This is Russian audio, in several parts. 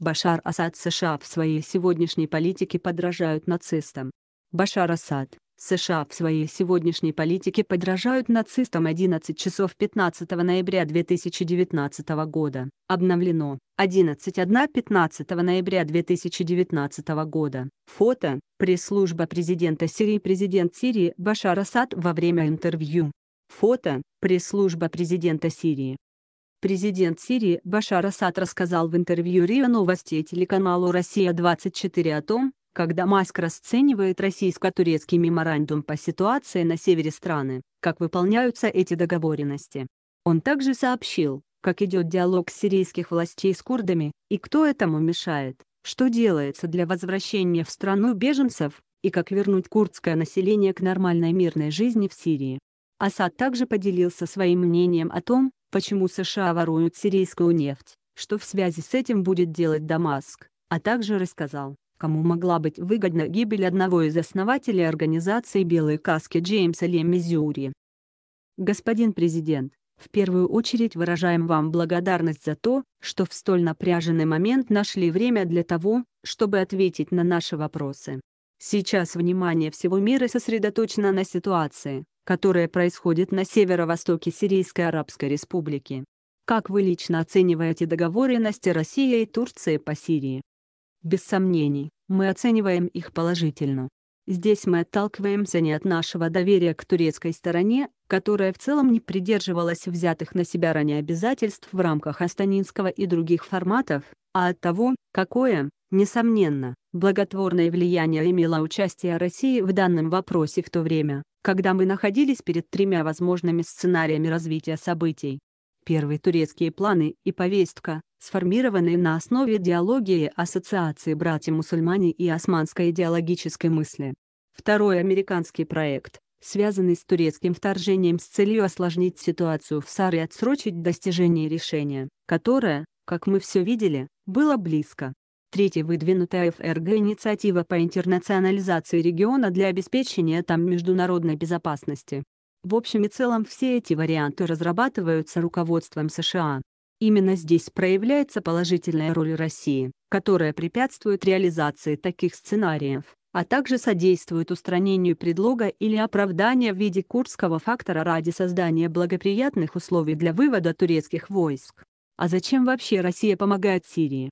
Башар Асад США в своей сегодняшней политике подражают нацистам. Башар Асад, США в своей сегодняшней политике подражают нацистам 11 часов 15 ноября 2019 года. Обновлено. 11.1.15 ноября 2019 года. Фото. Пресс-служба президента Сирии Президент Сирии Башар Асад во время интервью. Фото. Пресс-служба президента Сирии. Президент Сирии Башар Асад рассказал в интервью РИА Новостей телеканалу «Россия-24» о том, как Дамаск расценивает российско-турецкий меморандум по ситуации на севере страны, как выполняются эти договоренности. Он также сообщил, как идет диалог сирийских властей с курдами, и кто этому мешает, что делается для возвращения в страну беженцев, и как вернуть курдское население к нормальной мирной жизни в Сирии. Асад также поделился своим мнением о том, почему США воруют сирийскую нефть, что в связи с этим будет делать Дамаск, а также рассказал, кому могла быть выгодна гибель одного из основателей организации «Белые каски» Джеймса Ле Мизюри. Господин президент, в первую очередь выражаем вам благодарность за то, что в столь напряженный момент нашли время для того, чтобы ответить на наши вопросы. Сейчас внимание всего мира сосредоточено на ситуации, которое происходит на северо-востоке Сирийской Арабской Республики. Как вы лично оцениваете договоренности России и Турции по Сирии? Без сомнений, мы оцениваем их положительно. Здесь мы отталкиваемся не от нашего доверия к турецкой стороне, которая в целом не придерживалась взятых на себя ранее обязательств в рамках Астанинского и других форматов, а от того, какое, несомненно, благотворное влияние имело участие России в данном вопросе в то время, когда мы находились перед тремя возможными сценариями развития событий. Первый – турецкие планы и повестка, сформированные на основе диалогии Ассоциации братья-мусульмане и османской идеологической мысли. Второй – американский проект, связанный с турецким вторжением с целью осложнить ситуацию в САР и отсрочить достижение решения, которое, как мы все видели, было близко. Третье – выдвинутая ФРГ инициатива по интернационализации региона для обеспечения там международной безопасности. В общем и целом все эти варианты разрабатываются руководством США. Именно здесь проявляется положительная роль России, которая препятствует реализации таких сценариев, а также содействует устранению предлога или оправдания в виде курдского фактора ради создания благоприятных условий для вывода турецких войск. А зачем вообще Россия помогает Сирии?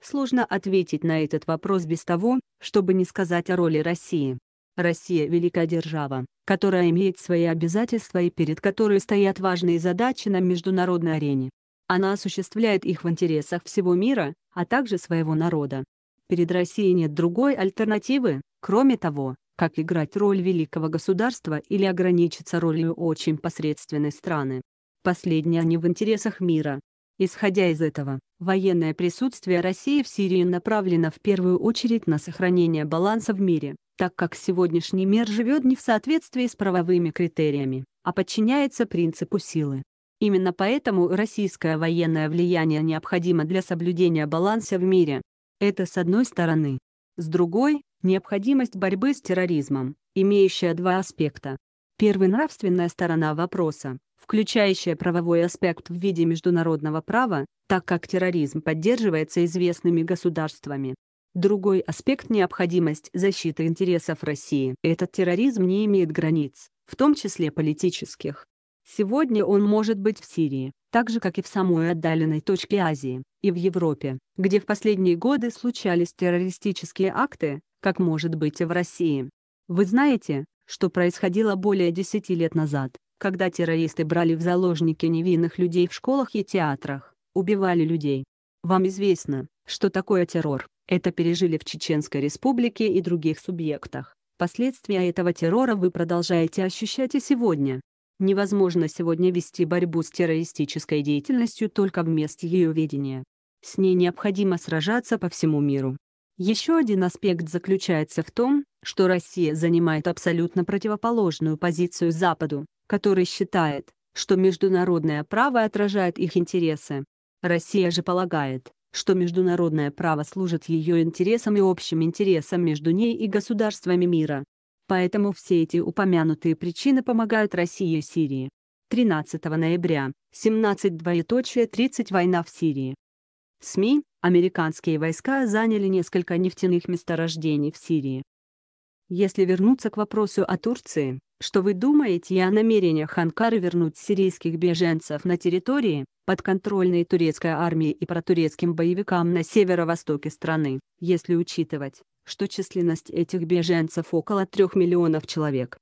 Сложно ответить на этот вопрос без того, чтобы не сказать о роли России. Россия – великая держава, которая имеет свои обязательства и перед которой стоят важные задачи на международной арене. Она осуществляет их в интересах всего мира, а также своего народа. Перед Россией нет другой альтернативы, кроме того, как играть роль великого государства или ограничиться ролью очень посредственной страны. Последняя не в интересах мира. Исходя из этого, Военное присутствие России в Сирии направлено в первую очередь на сохранение баланса в мире, так как сегодняшний мир живет не в соответствии с правовыми критериями, а подчиняется принципу силы. Именно поэтому российское военное влияние необходимо для соблюдения баланса в мире. Это с одной стороны. С другой – необходимость борьбы с терроризмом, имеющая два аспекта. Первый – нравственная сторона вопроса, включающая правовой аспект в виде международного права, так как терроризм поддерживается известными государствами. Другой аспект – необходимость защиты интересов России. Этот терроризм не имеет границ, в том числе политических. Сегодня он может быть в Сирии, так же как и в самой отдаленной точке Азии, и в Европе, где в последние годы случались террористические акты, как может быть и в России. Вы знаете, что происходило более 10 лет назад, когда террористы брали в заложники невинных людей в школах и театрах, убивали людей. Вам известно, что такое террор, это пережили в Чеченской республике и других субъектах. Последствия этого террора вы продолжаете ощущать и сегодня. Невозможно сегодня вести борьбу с террористической деятельностью только вместе ее ведения. С ней необходимо сражаться по всему миру. Еще один аспект заключается в том, что Россия занимает абсолютно противоположную позицию Западу, который считает, что международное право отражает их интересы. Россия же полагает, что международное право служит ее интересам и общим интересам между ней и государствами мира. Поэтому все эти упомянутые причины помогают России и Сирии. 13 ноября, 17.30 война в Сирии. СМИ, американские войска заняли несколько нефтяных месторождений в Сирии. Если вернуться к вопросу о Турции, что вы думаете о намерениях Ханкары вернуть сирийских беженцев на территории, подконтрольной турецкой армии и протурецким боевикам на северо-востоке страны, если учитывать, что численность этих беженцев около 3 миллионов человек?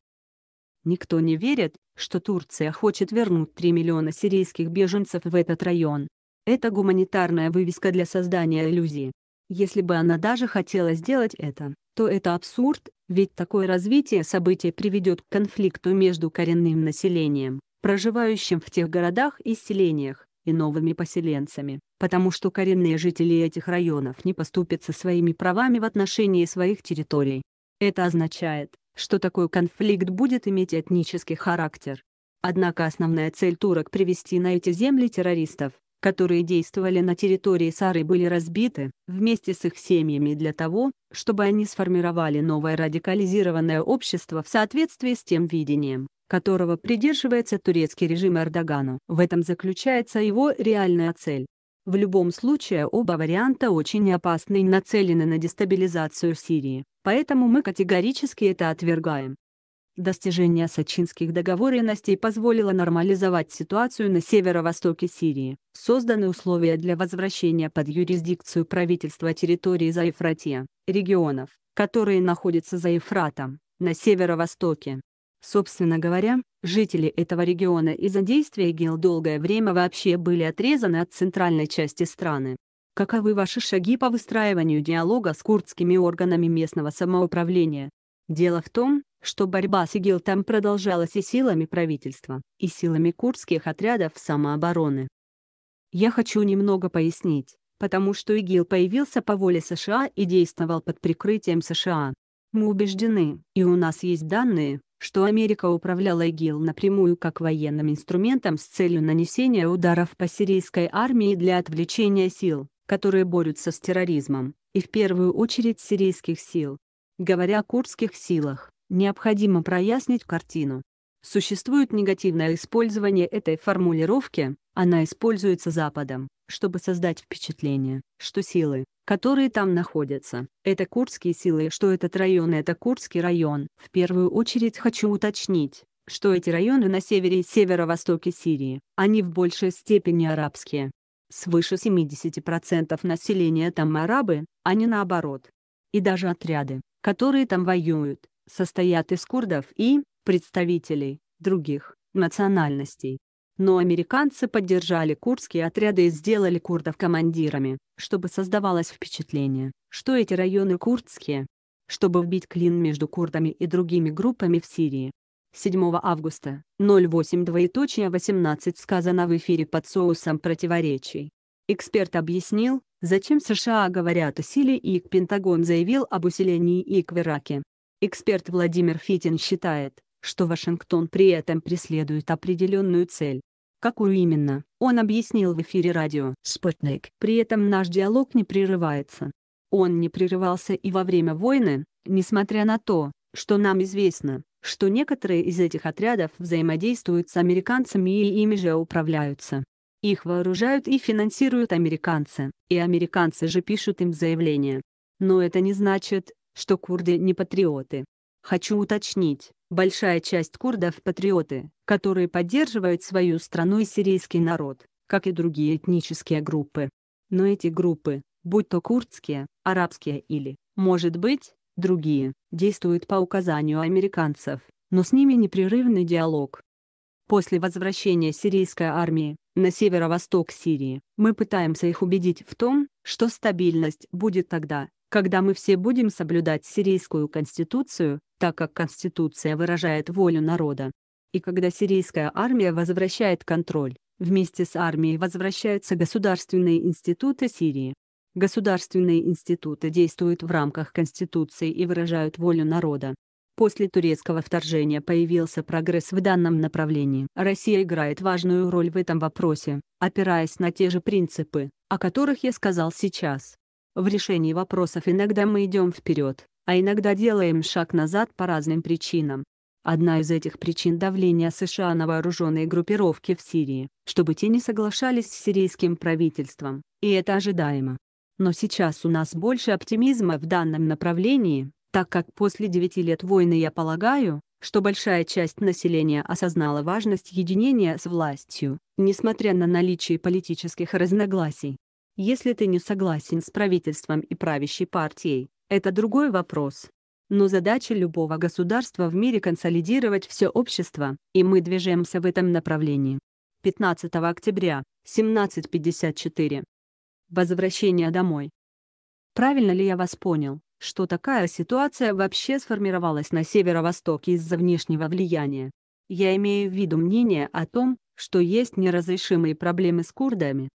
Никто не верит, что Турция хочет вернуть 3 миллиона сирийских беженцев в этот район. Это гуманитарная вывеска для создания иллюзии. Если бы она даже хотела сделать это, то это абсурд ведь такое развитие событий приведет к конфликту между коренным населением, проживающим в тех городах и селениях, и новыми поселенцами, потому что коренные жители этих районов не поступят со своими правами в отношении своих территорий. Это означает, что такой конфликт будет иметь этнический характер. Однако основная цель турок привести на эти земли террористов, которые действовали на территории Сары были разбиты, вместе с их семьями для того, чтобы они сформировали новое радикализированное общество в соответствии с тем видением, которого придерживается турецкий режим Эрдогану. В этом заключается его реальная цель. В любом случае оба варианта очень опасны и нацелены на дестабилизацию Сирии, поэтому мы категорически это отвергаем. Достижение сочинских договоренностей позволило нормализовать ситуацию на северо-востоке Сирии. Созданы условия для возвращения под юрисдикцию правительства территории Заефратия, регионов, которые находятся за Ефратом, на северо-востоке. Собственно говоря, жители этого региона из-за действия ИГИЛ долгое время вообще были отрезаны от центральной части страны. Каковы ваши шаги по выстраиванию диалога с курдскими органами местного самоуправления? Дело в том, что борьба с ИГИЛ там продолжалась и силами правительства, и силами курдских отрядов самообороны. Я хочу немного пояснить, потому что ИГИЛ появился по воле США и действовал под прикрытием США. Мы убеждены, и у нас есть данные, что Америка управляла ИГИЛ напрямую как военным инструментом с целью нанесения ударов по сирийской армии для отвлечения сил, которые борются с терроризмом, и в первую очередь сирийских сил. Говоря о курдских силах, Необходимо прояснить картину. Существует негативное использование этой формулировки, она используется Западом, чтобы создать впечатление, что силы, которые там находятся, это курдские силы, что этот район это курдский район. В первую очередь хочу уточнить, что эти районы на севере и северо-востоке Сирии, они в большей степени арабские. Свыше 70% населения там арабы, а не наоборот. И даже отряды, которые там воюют, состоят из курдов и представителей других национальностей. Но американцы поддержали курдские отряды и сделали курдов командирами, чтобы создавалось впечатление, что эти районы курдские. Чтобы вбить клин между курдами и другими группами в Сирии. 7 августа, 08 сказано в эфире под соусом противоречий. Эксперт объяснил, зачем США говорят о силе и Пентагон заявил об усилении ИК в Ираке. Эксперт Владимир Фетин считает, что Вашингтон при этом преследует определенную цель. Какую именно, он объяснил в эфире радио «Спутник». При этом наш диалог не прерывается. Он не прерывался и во время войны, несмотря на то, что нам известно, что некоторые из этих отрядов взаимодействуют с американцами и ими же управляются. Их вооружают и финансируют американцы, и американцы же пишут им заявления. Но это не значит, что курды не патриоты. Хочу уточнить, большая часть курдов – патриоты, которые поддерживают свою страну и сирийский народ, как и другие этнические группы. Но эти группы, будь то курдские, арабские или, может быть, другие, действуют по указанию американцев, но с ними непрерывный диалог. После возвращения сирийской армии на северо-восток Сирии, мы пытаемся их убедить в том, что стабильность будет тогда, когда мы все будем соблюдать сирийскую конституцию, так как конституция выражает волю народа. И когда сирийская армия возвращает контроль, вместе с армией возвращаются государственные институты Сирии. Государственные институты действуют в рамках конституции и выражают волю народа. После турецкого вторжения появился прогресс в данном направлении. Россия играет важную роль в этом вопросе, опираясь на те же принципы, о которых я сказал сейчас. В решении вопросов иногда мы идем вперед, а иногда делаем шаг назад по разным причинам. Одна из этих причин давление США на вооруженные группировки в Сирии, чтобы те не соглашались с сирийским правительством, и это ожидаемо. Но сейчас у нас больше оптимизма в данном направлении, так как после девяти лет войны я полагаю, что большая часть населения осознала важность единения с властью, несмотря на наличие политических разногласий. Если ты не согласен с правительством и правящей партией, это другой вопрос. Но задача любого государства в мире консолидировать все общество, и мы движемся в этом направлении. 15 октября, 17.54. Возвращение домой. Правильно ли я вас понял, что такая ситуация вообще сформировалась на северо-востоке из-за внешнего влияния? Я имею в виду мнение о том, что есть неразрешимые проблемы с курдами,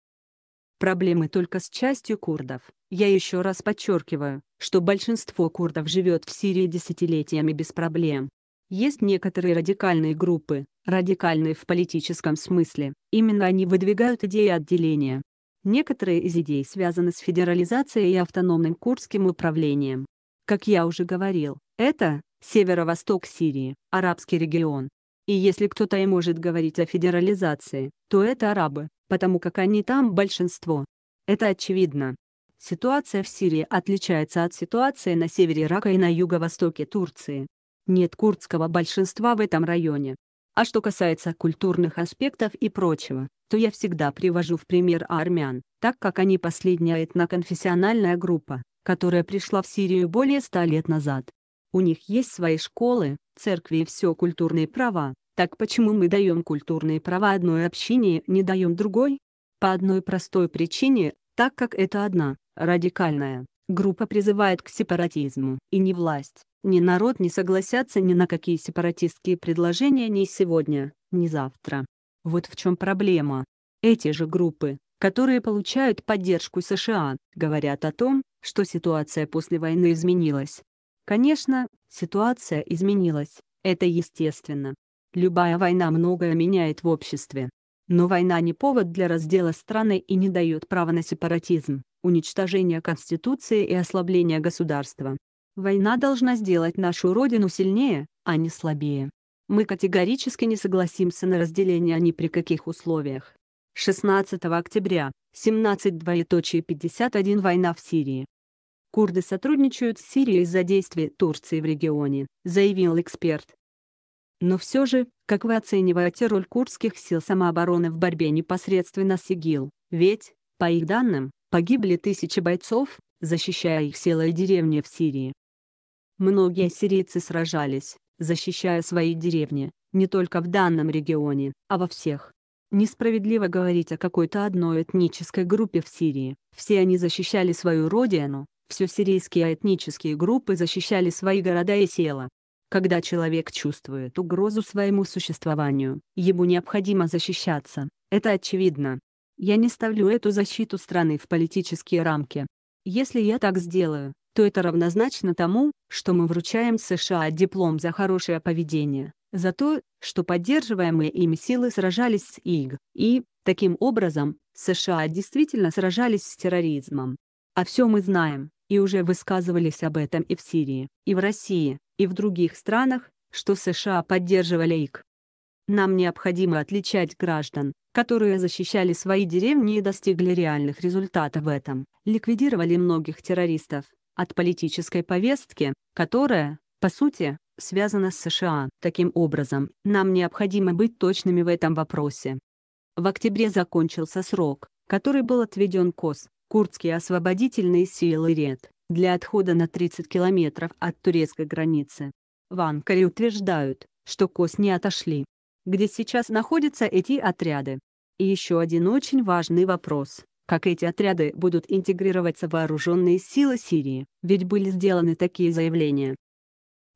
проблемы только с частью курдов. Я еще раз подчеркиваю, что большинство курдов живет в Сирии десятилетиями без проблем. Есть некоторые радикальные группы, радикальные в политическом смысле, именно они выдвигают идеи отделения. Некоторые из идей связаны с федерализацией и автономным курдским управлением. Как я уже говорил, это северо-восток Сирии, арабский регион. И если кто-то и может говорить о федерализации, то это арабы, потому как они там большинство. Это очевидно. Ситуация в Сирии отличается от ситуации на севере Ирака и на юго-востоке Турции. Нет курдского большинства в этом районе. А что касается культурных аспектов и прочего, то я всегда привожу в пример армян, так как они последняя этноконфессиональная группа, которая пришла в Сирию более ста лет назад. У них есть свои школы, церкви и все культурные права, так почему мы даем культурные права одной общине, не даем другой? По одной простой причине, так как это одна, радикальная, группа призывает к сепаратизму. И ни власть, ни народ не согласятся ни на какие сепаратистские предложения ни сегодня, ни завтра. Вот в чем проблема. Эти же группы, которые получают поддержку США, говорят о том, что ситуация после войны изменилась. Конечно, ситуация изменилась, это естественно. Любая война многое меняет в обществе. Но война не повод для раздела страны и не дает права на сепаратизм, уничтожение Конституции и ослабление государства. Война должна сделать нашу Родину сильнее, а не слабее. Мы категорически не согласимся на разделение ни при каких условиях. 16 октября, 17.51 война в Сирии. Курды сотрудничают с Сирией из-за действий Турции в регионе, заявил эксперт. Но все же, как вы оцениваете роль курдских сил самообороны в борьбе непосредственно с ИГИЛ? Ведь, по их данным, погибли тысячи бойцов, защищая их села и деревни в Сирии. Многие сирийцы сражались, защищая свои деревни, не только в данном регионе, а во всех. Несправедливо говорить о какой-то одной этнической группе в Сирии. Все они защищали свою родину, все сирийские этнические группы защищали свои города и села. Когда человек чувствует угрозу своему существованию, ему необходимо защищаться, это очевидно. Я не ставлю эту защиту страны в политические рамки. Если я так сделаю, то это равнозначно тому, что мы вручаем США диплом за хорошее поведение, за то, что поддерживаемые ими силы сражались с ИГ, и, таким образом, США действительно сражались с терроризмом. А все мы знаем и уже высказывались об этом и в Сирии, и в России, и в других странах, что США поддерживали их. Нам необходимо отличать граждан, которые защищали свои деревни и достигли реальных результатов в этом, ликвидировали многих террористов, от политической повестки, которая, по сути, связана с США. Таким образом, нам необходимо быть точными в этом вопросе. В октябре закончился срок, который был отведен КОС, курдские освободительные силы РЕД, для отхода на 30 километров от турецкой границы. В Анкаре утверждают, что КОС не отошли. Где сейчас находятся эти отряды? И еще один очень важный вопрос. Как эти отряды будут интегрироваться в вооруженные силы Сирии? Ведь были сделаны такие заявления.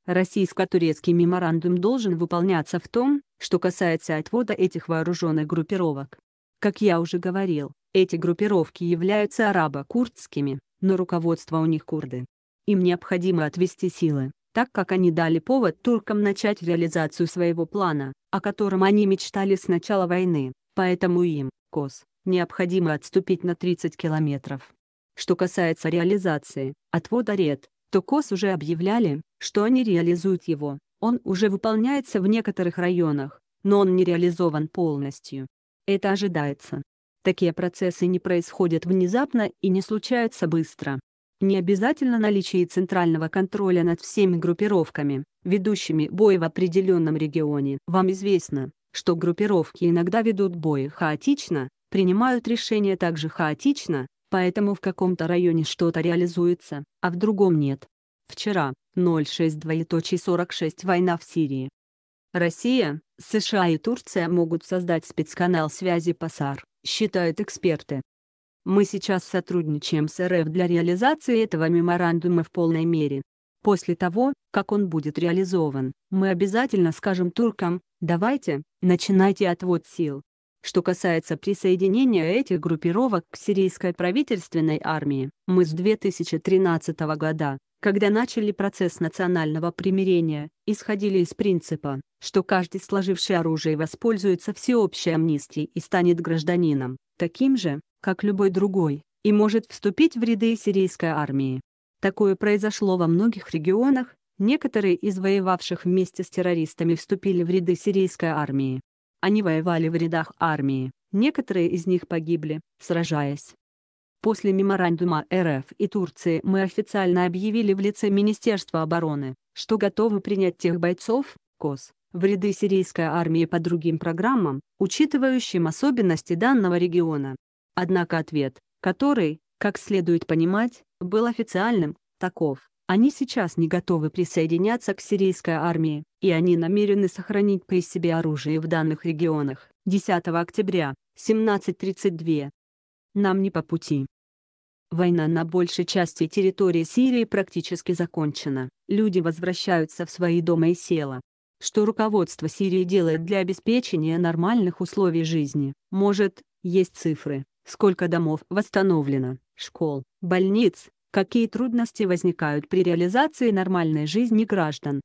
Российско-турецкий меморандум должен выполняться в том, что касается отвода этих вооруженных группировок. Как я уже говорил, эти группировки являются арабо-курдскими, но руководство у них курды. Им необходимо отвести силы, так как они дали повод туркам начать реализацию своего плана, о котором они мечтали с начала войны, поэтому им, КОС, необходимо отступить на 30 километров. Что касается реализации, отвода ред, то КОС уже объявляли, что они реализуют его, он уже выполняется в некоторых районах, но он не реализован полностью. Это ожидается, Такие процессы не происходят внезапно и не случаются быстро. Не обязательно наличие центрального контроля над всеми группировками, ведущими бой в определенном регионе. Вам известно, что группировки иногда ведут бои хаотично, принимают решения также хаотично, поэтому в каком-то районе что-то реализуется, а в другом нет. Вчера, 06.46 война в Сирии. Россия, США и Турция могут создать спецканал связи ПАСАР, считают эксперты. Мы сейчас сотрудничаем с РФ для реализации этого меморандума в полной мере. После того, как он будет реализован, мы обязательно скажем туркам, давайте, начинайте отвод сил. Что касается присоединения этих группировок к сирийской правительственной армии, мы с 2013 года, когда начали процесс национального примирения, исходили из принципа что каждый сложивший оружие воспользуется всеобщей амнистией и станет гражданином, таким же, как любой другой, и может вступить в ряды сирийской армии. Такое произошло во многих регионах, некоторые из воевавших вместе с террористами вступили в ряды сирийской армии. Они воевали в рядах армии, некоторые из них погибли, сражаясь. После меморандума РФ и Турции мы официально объявили в лице Министерства обороны, что готовы принять тех бойцов, КОС, в ряды сирийской армии по другим программам, учитывающим особенности данного региона. Однако ответ, который, как следует понимать, был официальным, таков. Они сейчас не готовы присоединяться к сирийской армии, и они намерены сохранить при себе оружие в данных регионах. 10 октября, 17.32. Нам не по пути. Война на большей части территории Сирии практически закончена. Люди возвращаются в свои дома и села что руководство Сирии делает для обеспечения нормальных условий жизни. Может, есть цифры, сколько домов восстановлено, школ, больниц, какие трудности возникают при реализации нормальной жизни граждан.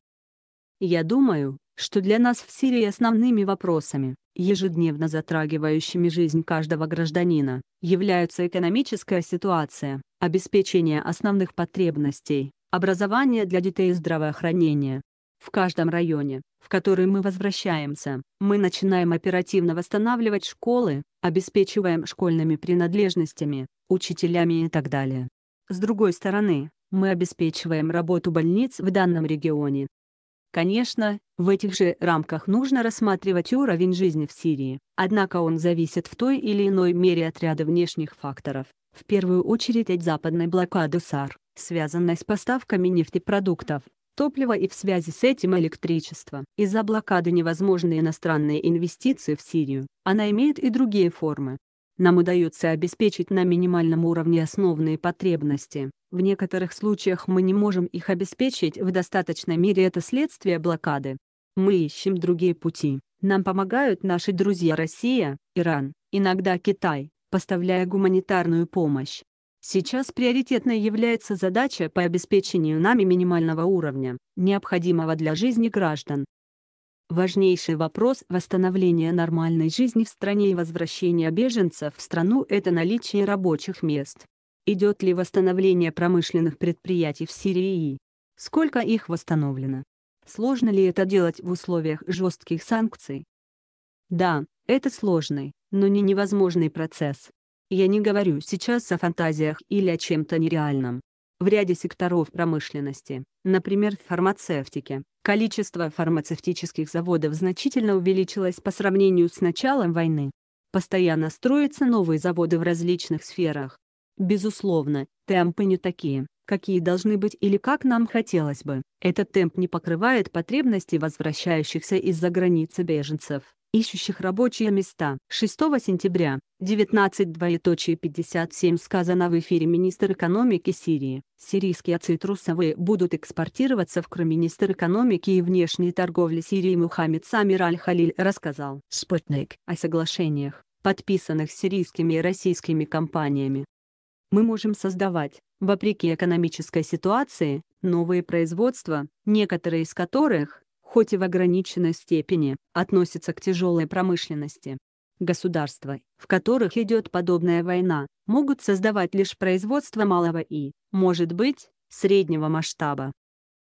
Я думаю, что для нас в Сирии основными вопросами, ежедневно затрагивающими жизнь каждого гражданина, являются экономическая ситуация, обеспечение основных потребностей, образование для детей и здравоохранение, в каждом районе, в который мы возвращаемся, мы начинаем оперативно восстанавливать школы, обеспечиваем школьными принадлежностями, учителями и так далее. С другой стороны, мы обеспечиваем работу больниц в данном регионе. Конечно, в этих же рамках нужно рассматривать уровень жизни в Сирии, однако он зависит в той или иной мере от ряда внешних факторов, в первую очередь от западной блокады САР, связанной с поставками нефтепродуктов, топлива и в связи с этим электричество Из-за блокады невозможны иностранные инвестиции в Сирию, она имеет и другие формы. Нам удается обеспечить на минимальном уровне основные потребности. В некоторых случаях мы не можем их обеспечить в достаточной мере это следствие блокады. Мы ищем другие пути. Нам помогают наши друзья Россия, Иран, иногда Китай, поставляя гуманитарную помощь. Сейчас приоритетной является задача по обеспечению нами минимального уровня, необходимого для жизни граждан. Важнейший вопрос восстановления нормальной жизни в стране и возвращения беженцев в страну – это наличие рабочих мест. Идет ли восстановление промышленных предприятий в Сирии? Сколько их восстановлено? Сложно ли это делать в условиях жестких санкций? Да, это сложный, но не невозможный процесс. Я не говорю сейчас о фантазиях или о чем-то нереальном. В ряде секторов промышленности, например, в фармацевтике, количество фармацевтических заводов значительно увеличилось по сравнению с началом войны. Постоянно строятся новые заводы в различных сферах. Безусловно, темпы не такие, какие должны быть или как нам хотелось бы. Этот темп не покрывает потребности возвращающихся из-за границы беженцев ищущих рабочие места. 6 сентября 19.57 сказано в эфире министр экономики Сирии. Сирийские цитрусовые будут экспортироваться в Крым. Министр экономики и внешней торговли Сирии Мухаммед Самир Аль-Халиль рассказал «Спутник» о соглашениях, подписанных сирийскими и российскими компаниями. Мы можем создавать, вопреки экономической ситуации, новые производства, некоторые из которых, хоть и в ограниченной степени, относятся к тяжелой промышленности. Государства, в которых идет подобная война, могут создавать лишь производство малого и, может быть, среднего масштаба.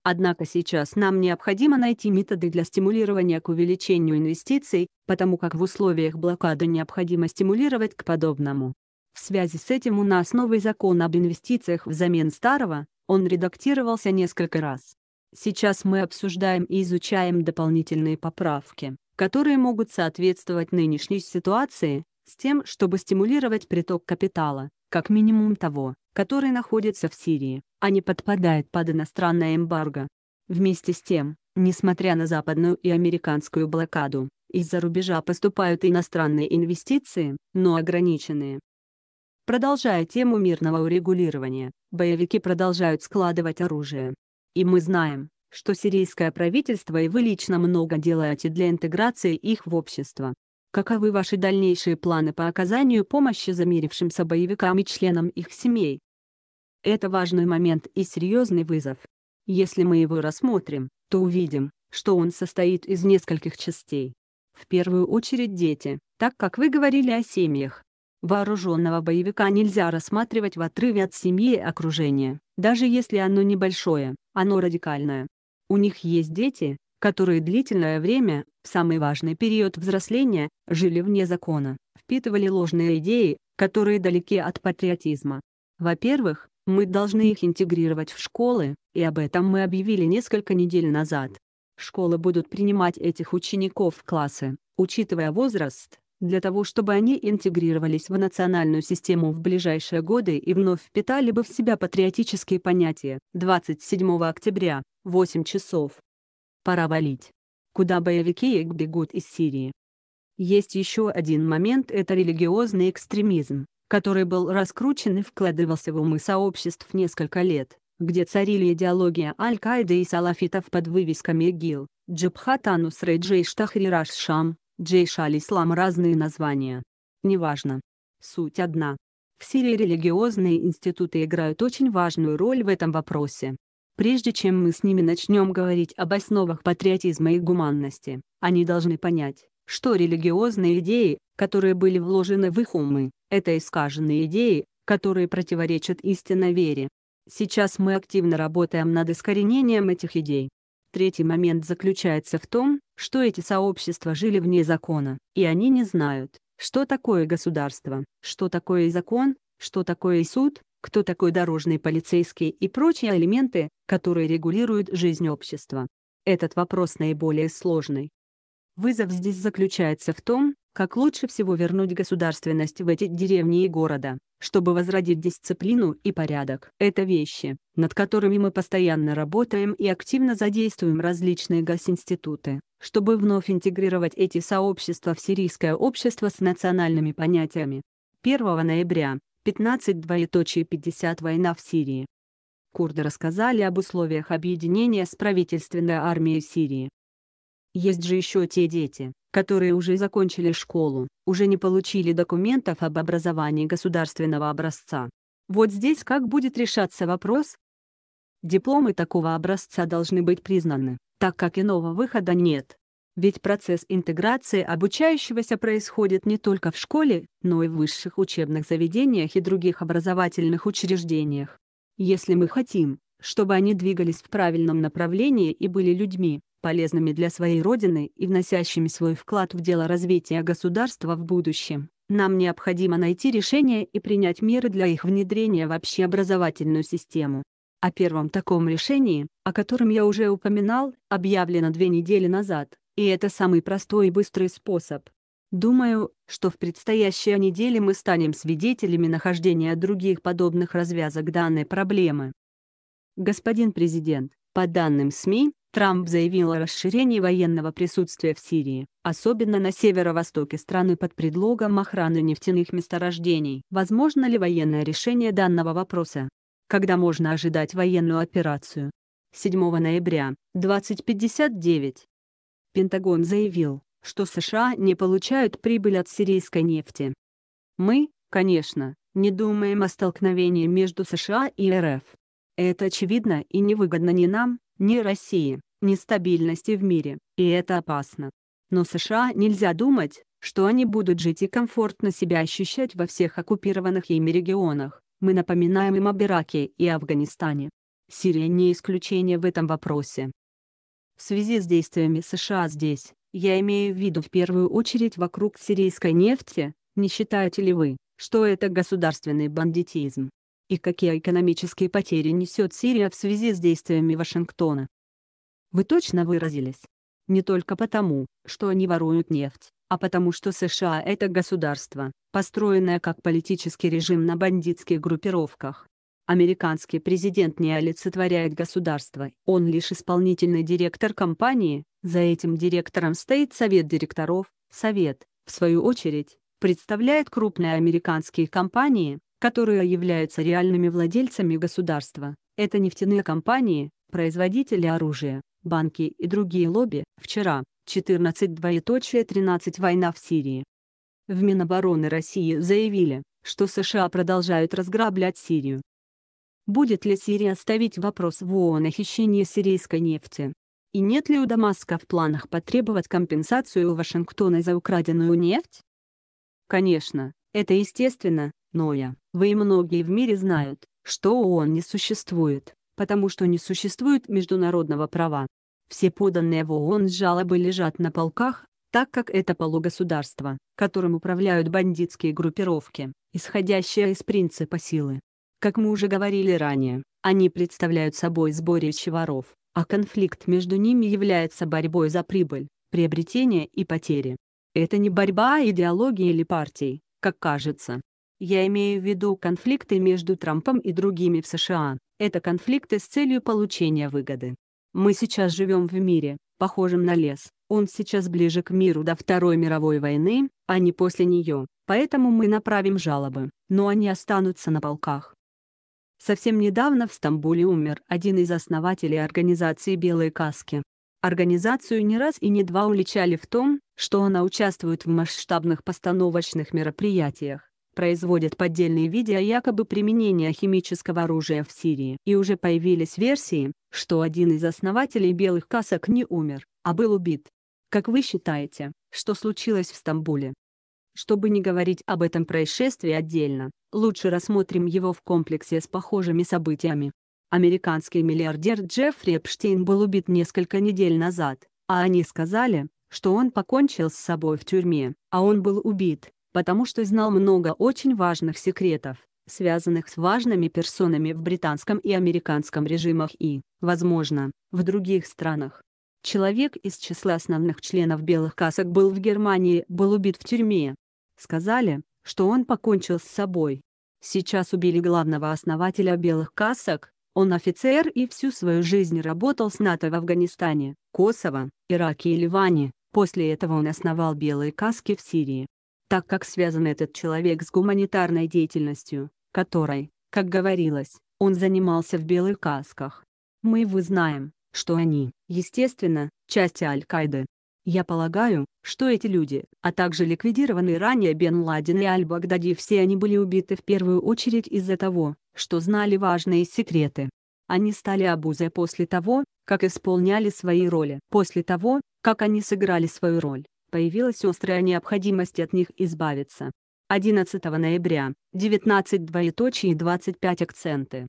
Однако сейчас нам необходимо найти методы для стимулирования к увеличению инвестиций, потому как в условиях блокады необходимо стимулировать к подобному. В связи с этим у нас новый закон об инвестициях взамен старого, он редактировался несколько раз. Сейчас мы обсуждаем и изучаем дополнительные поправки, которые могут соответствовать нынешней ситуации, с тем, чтобы стимулировать приток капитала, как минимум того, который находится в Сирии, а не подпадает под иностранное эмбарго. Вместе с тем, несмотря на западную и американскую блокаду, из-за рубежа поступают иностранные инвестиции, но ограниченные. Продолжая тему мирного урегулирования, боевики продолжают складывать оружие, и мы знаем, что сирийское правительство и вы лично много делаете для интеграции их в общество. Каковы ваши дальнейшие планы по оказанию помощи замирившимся боевикам и членам их семей? Это важный момент и серьезный вызов. Если мы его рассмотрим, то увидим, что он состоит из нескольких частей. В первую очередь дети, так как вы говорили о семьях. Вооруженного боевика нельзя рассматривать в отрыве от семьи и окружения. Даже если оно небольшое, оно радикальное. У них есть дети, которые длительное время, в самый важный период взросления, жили вне закона, впитывали ложные идеи, которые далеки от патриотизма. Во-первых, мы должны их интегрировать в школы, и об этом мы объявили несколько недель назад. Школы будут принимать этих учеников в классы, учитывая возраст, для того, чтобы они интегрировались в национальную систему в ближайшие годы и вновь впитали бы в себя патриотические понятия. 27 октября, 8 часов. Пора валить. Куда боевики бегут из Сирии? Есть еще один момент – это религиозный экстремизм, который был раскручен и вкладывался в умы сообществ несколько лет, где царили идеология Аль-Каиды и салафитов под вывесками ИГИЛ, Джабхатанус Рейджей Штахрираш Шам, джейш ислам разные названия. Неважно. Суть одна. В Сирии религиозные институты играют очень важную роль в этом вопросе. Прежде чем мы с ними начнем говорить об основах патриотизма и гуманности, они должны понять, что религиозные идеи, которые были вложены в их умы, это искаженные идеи, которые противоречат истинной вере. Сейчас мы активно работаем над искоренением этих идей. Третий момент заключается в том, что эти сообщества жили вне закона, и они не знают, что такое государство, что такое закон, что такое суд, кто такой дорожный полицейский и прочие элементы, которые регулируют жизнь общества. Этот вопрос наиболее сложный. Вызов здесь заключается в том, как лучше всего вернуть государственность в эти деревни и города, чтобы возродить дисциплину и порядок. Это вещи, над которыми мы постоянно работаем и активно задействуем различные госинституты, чтобы вновь интегрировать эти сообщества в сирийское общество с национальными понятиями. 1 ноября, 15.2.50 «Война в Сирии». Курды рассказали об условиях объединения с правительственной армией Сирии. Есть же еще те дети, которые уже закончили школу, уже не получили документов об образовании государственного образца. Вот здесь как будет решаться вопрос? Дипломы такого образца должны быть признаны, так как иного выхода нет. Ведь процесс интеграции обучающегося происходит не только в школе, но и в высших учебных заведениях и других образовательных учреждениях. Если мы хотим, чтобы они двигались в правильном направлении и были людьми, полезными для своей Родины и вносящими свой вклад в дело развития государства в будущем, нам необходимо найти решение и принять меры для их внедрения в общеобразовательную систему. О первом таком решении, о котором я уже упоминал, объявлено две недели назад, и это самый простой и быстрый способ. Думаю, что в предстоящие недели мы станем свидетелями нахождения других подобных развязок данной проблемы. Господин президент, по данным СМИ, Трамп заявил о расширении военного присутствия в Сирии, особенно на северо-востоке страны под предлогом охраны нефтяных месторождений. Возможно ли военное решение данного вопроса? Когда можно ожидать военную операцию? 7 ноября, 20.59. Пентагон заявил, что США не получают прибыль от сирийской нефти. Мы, конечно, не думаем о столкновении между США и РФ. Это очевидно и невыгодно ни нам, ни России, ни стабильности в мире, и это опасно. Но США нельзя думать, что они будут жить и комфортно себя ощущать во всех оккупированных ими регионах. Мы напоминаем им об Ираке и Афганистане. Сирия не исключение в этом вопросе. В связи с действиями США здесь, я имею в виду в первую очередь вокруг сирийской нефти, не считаете ли вы, что это государственный бандитизм? и какие экономические потери несет Сирия в связи с действиями Вашингтона. Вы точно выразились. Не только потому, что они воруют нефть, а потому что США – это государство, построенное как политический режим на бандитских группировках. Американский президент не олицетворяет государство, он лишь исполнительный директор компании, за этим директором стоит совет директоров, совет, в свою очередь, представляет крупные американские компании, которые являются реальными владельцами государства. Это нефтяные компании, производители оружия, банки и другие лобби. Вчера, 14.2.13 война в Сирии. В Минобороны России заявили, что США продолжают разграблять Сирию. Будет ли Сирия ставить вопрос в ООН о хищении сирийской нефти? И нет ли у Дамаска в планах потребовать компенсацию у Вашингтона за украденную нефть? Конечно, это естественно, но я вы и многие в мире знают, что ООН не существует, потому что не существует международного права. Все поданные в ООН жалобы лежат на полках, так как это полугосударство, которым управляют бандитские группировки, исходящие из принципа силы. Как мы уже говорили ранее, они представляют собой сборище воров, а конфликт между ними является борьбой за прибыль, приобретение и потери. Это не борьба идеологии или партий, как кажется, я имею в виду конфликты между Трампом и другими в США. Это конфликты с целью получения выгоды. Мы сейчас живем в мире, похожем на лес. Он сейчас ближе к миру до Второй мировой войны, а не после нее, поэтому мы направим жалобы, но они останутся на полках. Совсем недавно в Стамбуле умер один из основателей организации «Белые каски». Организацию не раз и не два уличали в том, что она участвует в масштабных постановочных мероприятиях, производят поддельные видео якобы применения химического оружия в Сирии. И уже появились версии, что один из основателей белых касок не умер, а был убит. Как вы считаете, что случилось в Стамбуле? Чтобы не говорить об этом происшествии отдельно, лучше рассмотрим его в комплексе с похожими событиями. Американский миллиардер Джеффри Эпштейн был убит несколько недель назад, а они сказали, что он покончил с собой в тюрьме, а он был убит, потому что знал много очень важных секретов, связанных с важными персонами в британском и американском режимах и, возможно, в других странах. Человек из числа основных членов белых касок был в Германии, был убит в тюрьме. Сказали, что он покончил с собой. Сейчас убили главного основателя белых касок, он офицер и всю свою жизнь работал с НАТО в Афганистане, Косово, Ираке и Ливане, после этого он основал белые каски в Сирии так как связан этот человек с гуманитарной деятельностью, которой, как говорилось, он занимался в белых касках. Мы вы знаем, что они, естественно, часть Аль-Каиды. Я полагаю, что эти люди, а также ликвидированные ранее Бен Ладен и Аль-Багдади все они были убиты в первую очередь из-за того, что знали важные секреты. Они стали обузой после того, как исполняли свои роли. После того, как они сыграли свою роль, появилась острая необходимость от них избавиться. 11 ноября, 19 двоеточие 25 акценты.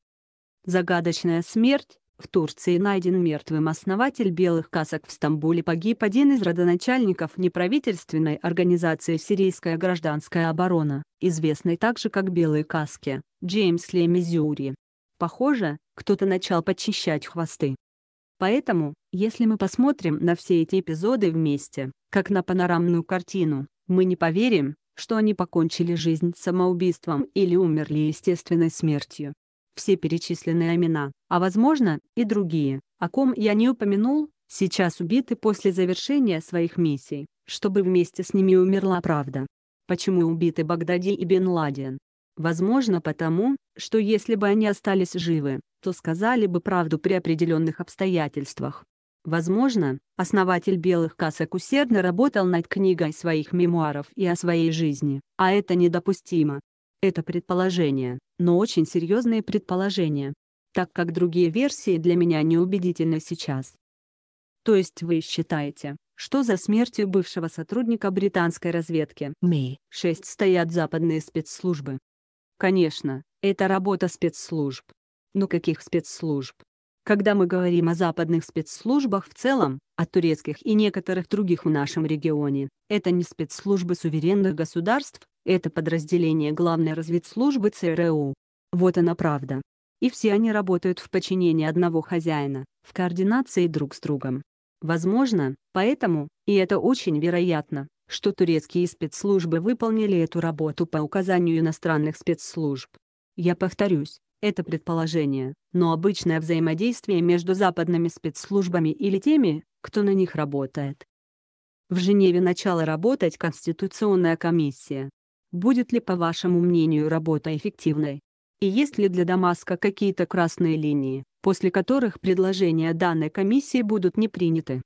Загадочная смерть. В Турции найден мертвым основатель белых касок в Стамбуле погиб один из родоначальников неправительственной организации «Сирийская гражданская оборона», известной также как «Белые каски», Джеймс Лемизюри. Похоже, кто-то начал подчищать хвосты. Поэтому, если мы посмотрим на все эти эпизоды вместе, как на панорамную картину, мы не поверим, что они покончили жизнь самоубийством или умерли естественной смертью. Все перечисленные имена, а возможно, и другие, о ком я не упомянул, сейчас убиты после завершения своих миссий, чтобы вместе с ними умерла правда. Почему убиты Багдади и Бен Ладен? Возможно потому, что если бы они остались живы, то сказали бы правду при определенных обстоятельствах. Возможно, основатель белых касок усердно работал над книгой своих мемуаров и о своей жизни, а это недопустимо. Это предположение, но очень серьезные предположения, так как другие версии для меня неубедительны сейчас. То есть вы считаете, что за смертью бывшего сотрудника британской разведки Ми-6 стоят западные спецслужбы? Конечно, это работа спецслужб но ну, каких спецслужб. Когда мы говорим о западных спецслужбах в целом, о турецких и некоторых других в нашем регионе, это не спецслужбы суверенных государств, это подразделение главной разведслужбы ЦРУ. Вот она правда. И все они работают в подчинении одного хозяина, в координации друг с другом. Возможно, поэтому, и это очень вероятно, что турецкие спецслужбы выполнили эту работу по указанию иностранных спецслужб. Я повторюсь, это предположение, но обычное взаимодействие между западными спецслужбами или теми, кто на них работает. В Женеве начала работать Конституционная комиссия. Будет ли, по вашему мнению, работа эффективной? И есть ли для Дамаска какие-то красные линии, после которых предложения данной комиссии будут не приняты?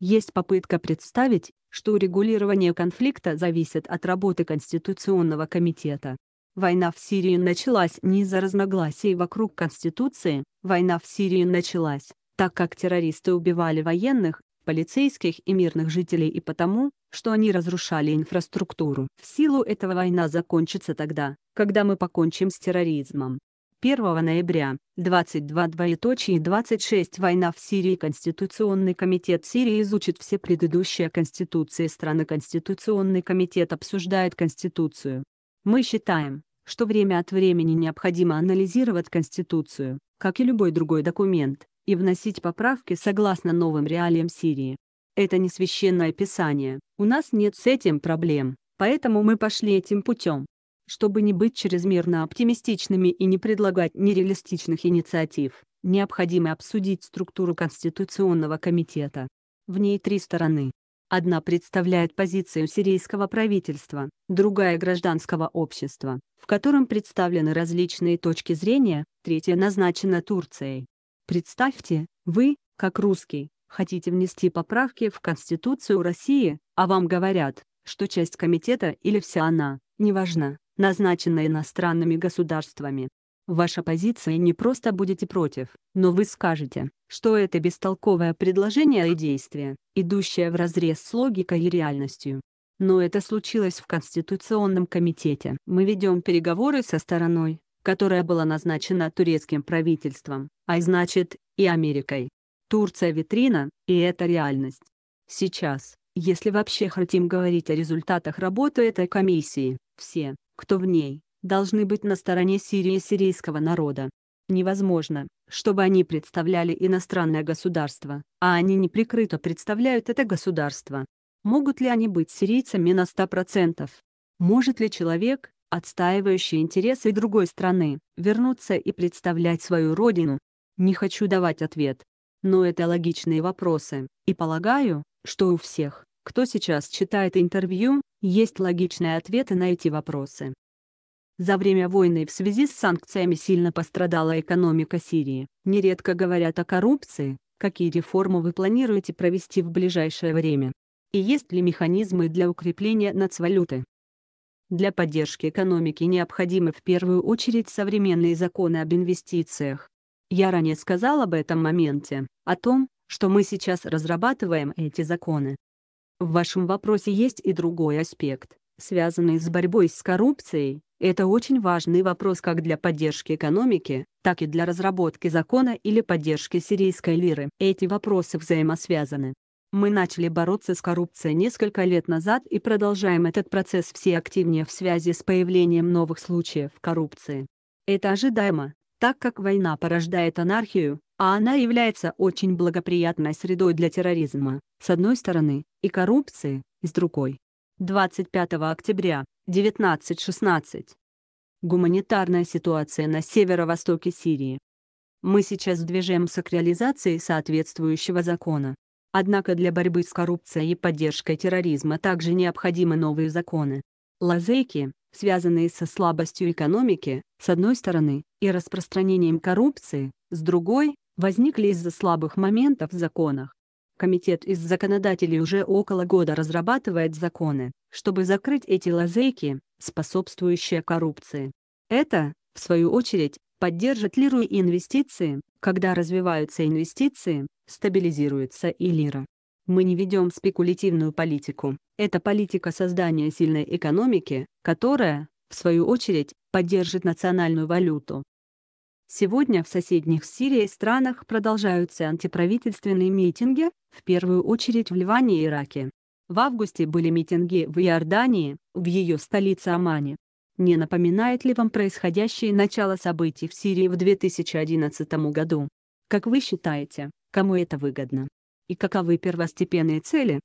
Есть попытка представить, что урегулирование конфликта зависит от работы Конституционного комитета. Война в Сирии началась не из-за разногласий вокруг Конституции, война в Сирии началась, так как террористы убивали военных, полицейских и мирных жителей и потому, что они разрушали инфраструктуру. В силу этого война закончится тогда, когда мы покончим с терроризмом. 1 ноября, 22 двоеточие 26 Война в Сирии Конституционный комитет Сирии изучит все предыдущие конституции страны Конституционный комитет обсуждает Конституцию, мы считаем, что время от времени необходимо анализировать Конституцию, как и любой другой документ, и вносить поправки согласно новым реалиям Сирии. Это не священное писание, у нас нет с этим проблем, поэтому мы пошли этим путем. Чтобы не быть чрезмерно оптимистичными и не предлагать нереалистичных инициатив, необходимо обсудить структуру Конституционного комитета. В ней три стороны Одна представляет позицию сирийского правительства, другая — гражданского общества, в котором представлены различные точки зрения, третья назначена Турцией. Представьте, вы, как русский, хотите внести поправки в Конституцию России, а вам говорят, что часть комитета или вся она, неважно, назначена иностранными государствами, Ваша позиция не просто будете против, но вы скажете, что это бестолковое предложение и действие, идущее вразрез с логикой и реальностью. Но это случилось в Конституционном комитете. Мы ведем переговоры со стороной, которая была назначена турецким правительством, а значит, и Америкой. Турция витрина, и это реальность. Сейчас, если вообще хотим говорить о результатах работы этой комиссии, все, кто в ней, должны быть на стороне Сирии сирийского народа. Невозможно, чтобы они представляли иностранное государство, а они неприкрыто представляют это государство. Могут ли они быть сирийцами на 100%? Может ли человек, отстаивающий интересы другой страны, вернуться и представлять свою родину? Не хочу давать ответ. Но это логичные вопросы, и полагаю, что у всех, кто сейчас читает интервью, есть логичные ответы на эти вопросы. За время войны в связи с санкциями сильно пострадала экономика Сирии. Нередко говорят о коррупции, какие реформы вы планируете провести в ближайшее время. И есть ли механизмы для укрепления нацвалюты? Для поддержки экономики необходимы в первую очередь современные законы об инвестициях. Я ранее сказал об этом моменте, о том, что мы сейчас разрабатываем эти законы. В вашем вопросе есть и другой аспект, связанный с борьбой с коррупцией, это очень важный вопрос как для поддержки экономики, так и для разработки закона или поддержки сирийской лиры. Эти вопросы взаимосвязаны. Мы начали бороться с коррупцией несколько лет назад и продолжаем этот процесс все активнее в связи с появлением новых случаев коррупции. Это ожидаемо, так как война порождает анархию, а она является очень благоприятной средой для терроризма, с одной стороны, и коррупции, с другой. 25 октября 19-16. Гуманитарная ситуация на северо-востоке Сирии. Мы сейчас движемся к реализации соответствующего закона. Однако для борьбы с коррупцией и поддержкой терроризма также необходимы новые законы. Лазейки, связанные со слабостью экономики, с одной стороны, и распространением коррупции, с другой, возникли из-за слабых моментов в законах. Комитет из законодателей уже около года разрабатывает законы, чтобы закрыть эти лазейки, способствующие коррупции. Это, в свою очередь, поддержит лиру и инвестиции, когда развиваются инвестиции, стабилизируется и лира. Мы не ведем спекулятивную политику. Это политика создания сильной экономики, которая, в свою очередь, поддержит национальную валюту. Сегодня в соседних с Сирией странах продолжаются антиправительственные митинги, в первую очередь в Ливане и Ираке. В августе были митинги в Иордании, в ее столице Амане. Не напоминает ли вам происходящее начало событий в Сирии в 2011 году? Как вы считаете, кому это выгодно? И каковы первостепенные цели?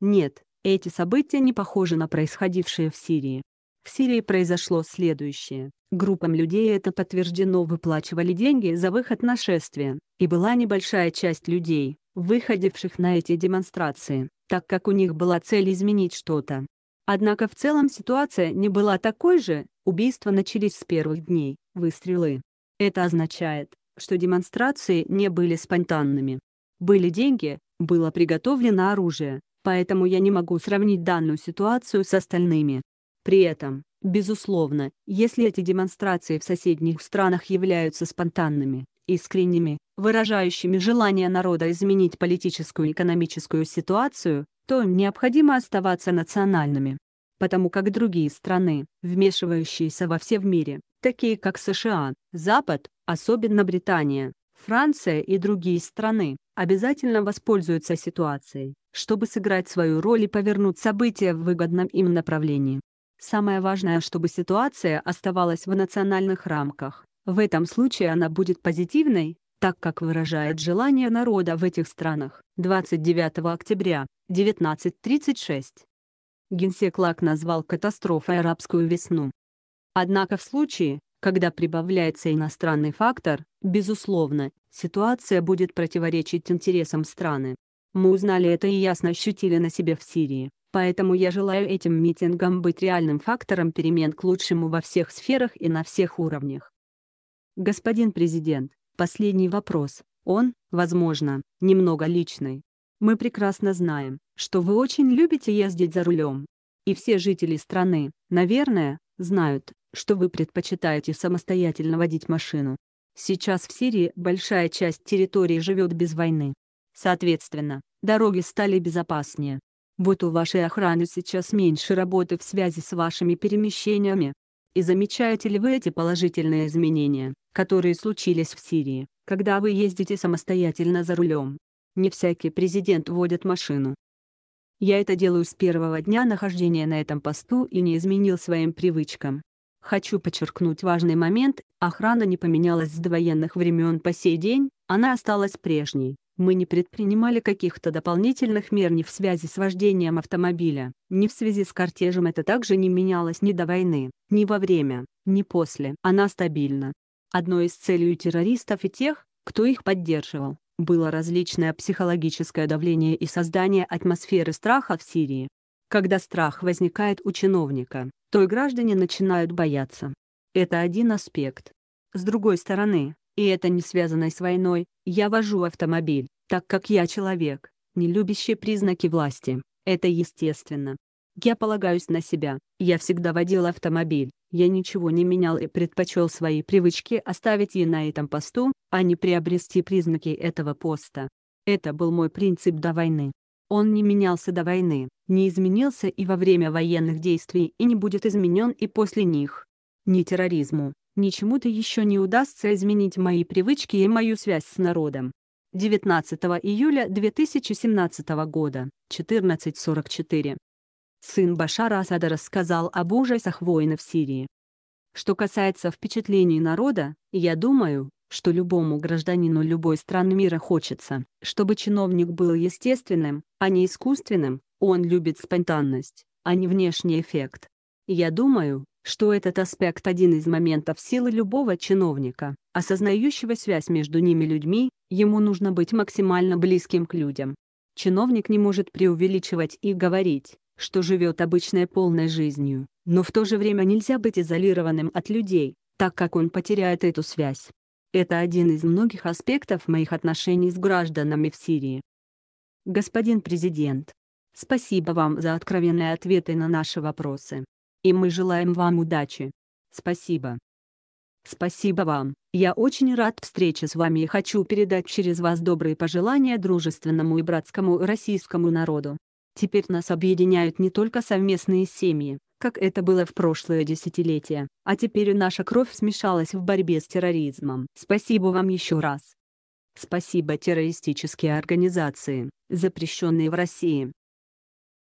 Нет, эти события не похожи на происходившее в Сирии. В Сирии произошло следующее. Группам людей это подтверждено выплачивали деньги за выход на шествие, и была небольшая часть людей, выходивших на эти демонстрации так как у них была цель изменить что-то. Однако в целом ситуация не была такой же, убийства начались с первых дней, выстрелы. Это означает, что демонстрации не были спонтанными. Были деньги, было приготовлено оружие, поэтому я не могу сравнить данную ситуацию с остальными. При этом, безусловно, если эти демонстрации в соседних странах являются спонтанными, искренними, выражающими желание народа изменить политическую и экономическую ситуацию, то им необходимо оставаться национальными. Потому как другие страны, вмешивающиеся во все в мире, такие как США, Запад, особенно Британия, Франция и другие страны, обязательно воспользуются ситуацией, чтобы сыграть свою роль и повернуть события в выгодном им направлении. Самое важное, чтобы ситуация оставалась в национальных рамках. В этом случае она будет позитивной, так как выражает желание народа в этих странах. 29 октября, 1936. Генсек Лак назвал катастрофой арабскую весну. Однако в случае, когда прибавляется иностранный фактор, безусловно, ситуация будет противоречить интересам страны. Мы узнали это и ясно ощутили на себе в Сирии, поэтому я желаю этим митингам быть реальным фактором перемен к лучшему во всех сферах и на всех уровнях. Господин президент, последний вопрос. Он, возможно, немного личный. Мы прекрасно знаем, что вы очень любите ездить за рулем. И все жители страны, наверное, знают, что вы предпочитаете самостоятельно водить машину. Сейчас в Сирии большая часть территории живет без войны. Соответственно, дороги стали безопаснее. Вот у вашей охраны сейчас меньше работы в связи с вашими перемещениями, и замечаете ли вы эти положительные изменения, которые случились в Сирии, когда вы ездите самостоятельно за рулем? Не всякий президент водит машину. Я это делаю с первого дня нахождения на этом посту и не изменил своим привычкам. Хочу подчеркнуть важный момент, охрана не поменялась с довоенных времен по сей день, она осталась прежней. Мы не предпринимали каких-то дополнительных мер ни в связи с вождением автомобиля, ни в связи с кортежем это также не менялось ни до войны, ни во время, ни после. Она стабильна. Одной из целей террористов и тех, кто их поддерживал, было различное психологическое давление и создание атмосферы страха в Сирии. Когда страх возникает у чиновника, то и граждане начинают бояться. Это один аспект. С другой стороны, и это не связано с войной. Я вожу автомобиль, так как я человек, не любящий признаки власти. Это естественно. Я полагаюсь на себя. Я всегда водил автомобиль. Я ничего не менял и предпочел свои привычки оставить и на этом посту, а не приобрести признаки этого поста. Это был мой принцип до войны. Он не менялся до войны, не изменился и во время военных действий и не будет изменен и после них. Ни терроризму, ничему-то еще не удастся изменить мои привычки и мою связь с народом. 19 июля 2017 года, 14.44. Сын Башара Асада рассказал об ужасах войны в Сирии. Что касается впечатлений народа, я думаю, что любому гражданину любой страны мира хочется, чтобы чиновник был естественным, а не искусственным, он любит спонтанность, а не внешний эффект. Я думаю, что этот аспект один из моментов силы любого чиновника, осознающего связь между ними людьми, ему нужно быть максимально близким к людям. Чиновник не может преувеличивать и говорить, что живет обычной полной жизнью, но в то же время нельзя быть изолированным от людей, так как он потеряет эту связь. Это один из многих аспектов моих отношений с гражданами в Сирии. Господин президент, спасибо вам за откровенные ответы на наши вопросы и мы желаем вам удачи. Спасибо. Спасибо вам, я очень рад встрече с вами и хочу передать через вас добрые пожелания дружественному и братскому российскому народу. Теперь нас объединяют не только совместные семьи, как это было в прошлое десятилетие, а теперь и наша кровь смешалась в борьбе с терроризмом. Спасибо вам еще раз. Спасибо террористические организации, запрещенные в России,